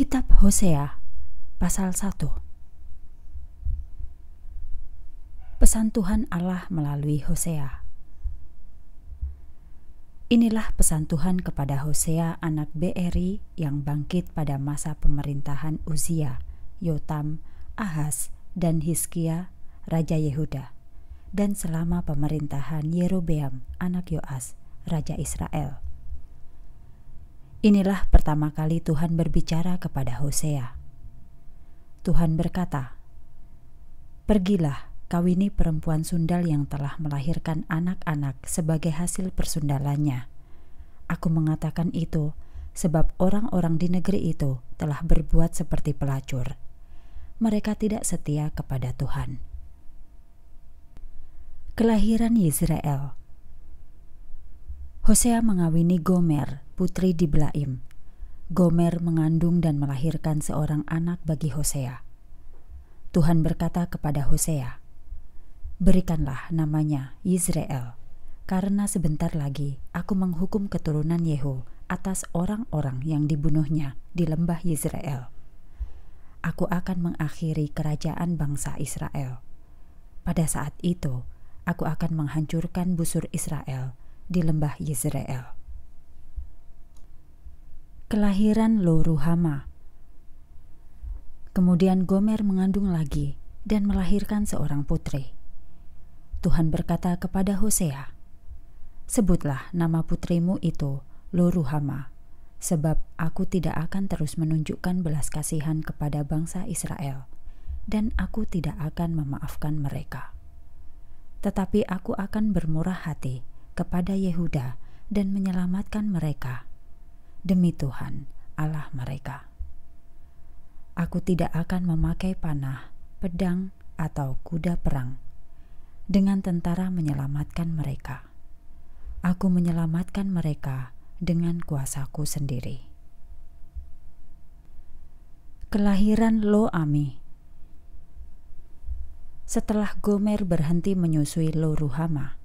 Kitab Hosea pasal 1 Pesan Tuhan Allah melalui Hosea Inilah pesan Tuhan kepada Hosea anak Beeri yang bangkit pada masa pemerintahan Uzia, Yotam, Ahaz, dan Hiskia, Raja Yehuda, dan selama pemerintahan Yerobeam anak Yoas, Raja Israel Inilah pertama kali Tuhan berbicara kepada Hosea. Tuhan berkata, "Pergilah, kawini perempuan sundal yang telah melahirkan anak-anak sebagai hasil persundalannya." Aku mengatakan itu sebab orang-orang di negeri itu telah berbuat seperti pelacur. Mereka tidak setia kepada Tuhan. Kelahiran Yisrael Hosea mengawini Gomer, putri di Gomer mengandung dan melahirkan seorang anak bagi Hosea. Tuhan berkata kepada Hosea, "Berikanlah namanya Yisrael, karena sebentar lagi aku menghukum keturunan Yehu atas orang-orang yang dibunuhnya di lembah Yisrael. Aku akan mengakhiri kerajaan bangsa Israel. Pada saat itu, aku akan menghancurkan busur Israel di lembah Yisrael." kelahiran Loruhama. Kemudian Gomer mengandung lagi dan melahirkan seorang putri. Tuhan berkata kepada Hosea, "Sebutlah nama putrimu itu Loruhama, sebab aku tidak akan terus menunjukkan belas kasihan kepada bangsa Israel, dan aku tidak akan memaafkan mereka. Tetapi aku akan bermurah hati kepada Yehuda dan menyelamatkan mereka." Demi Tuhan, Allah mereka. Aku tidak akan memakai panah, pedang, atau kuda perang dengan tentara menyelamatkan mereka. Aku menyelamatkan mereka dengan kuasaku sendiri. Kelahiran Lo Ami Setelah Gomer berhenti menyusui Lo Ruhama,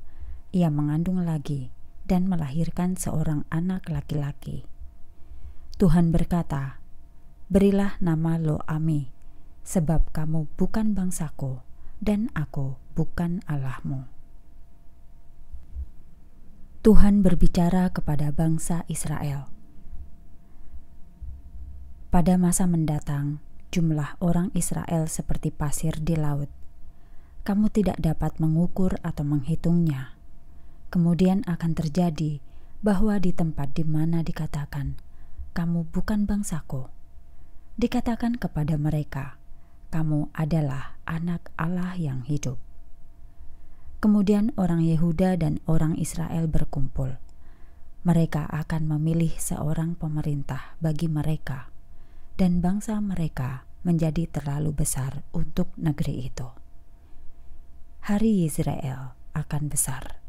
ia mengandung lagi dan melahirkan seorang anak laki-laki Tuhan berkata, Berilah nama Lo Ami, sebab kamu bukan bangsaku, dan aku bukan Allahmu. Tuhan berbicara kepada bangsa Israel. Pada masa mendatang, jumlah orang Israel seperti pasir di laut. Kamu tidak dapat mengukur atau menghitungnya. Kemudian akan terjadi bahwa di tempat di mana dikatakan, "Kamu bukan bangsaku." Dikatakan kepada mereka, "Kamu adalah anak Allah yang hidup." Kemudian orang Yehuda dan orang Israel berkumpul. Mereka akan memilih seorang pemerintah bagi mereka, dan bangsa mereka menjadi terlalu besar untuk negeri itu. Hari Israel akan besar.